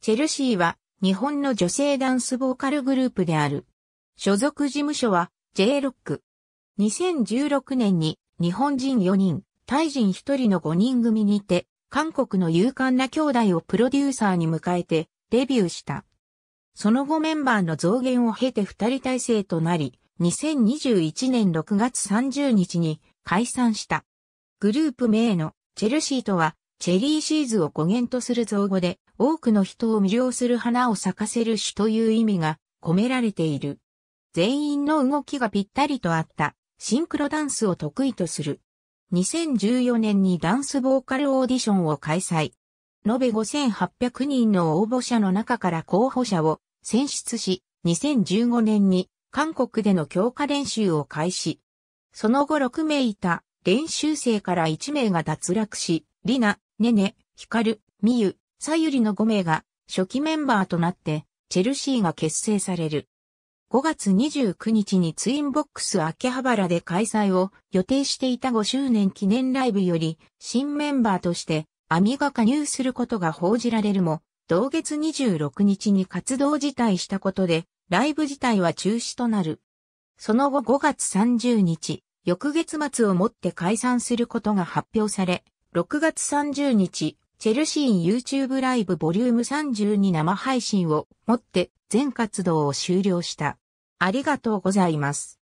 チェルシーは日本の女性ダンスボーカルグループである。所属事務所は j ロ o c k 2016年に日本人4人、タイ人1人の5人組にて、韓国の勇敢な兄弟をプロデューサーに迎えてデビューした。その後メンバーの増減を経て2人体制となり、2021年6月30日に解散した。グループ名のチェルシーとはチェリーシーズを語源とする造語で、多くの人を魅了する花を咲かせる種という意味が込められている。全員の動きがぴったりとあったシンクロダンスを得意とする。2014年にダンスボーカルオーディションを開催。延べ5800人の応募者の中から候補者を選出し、2015年に韓国での強化練習を開始。その後6名いた練習生から1名が脱落し、リナ、ねね、ヒカル、ミユ、サユリの5名が初期メンバーとなってチェルシーが結成される。5月29日にツインボックス秋葉原で開催を予定していた5周年記念ライブより新メンバーとしてアミが加入することが報じられるも、同月26日に活動辞退したことで、ライブ自体は中止となる。その後5月30日、翌月末をもって解散することが発表され、6月30日、チェルシーン YouTube ライブボリューム32生配信をもって全活動を終了した。ありがとうございます。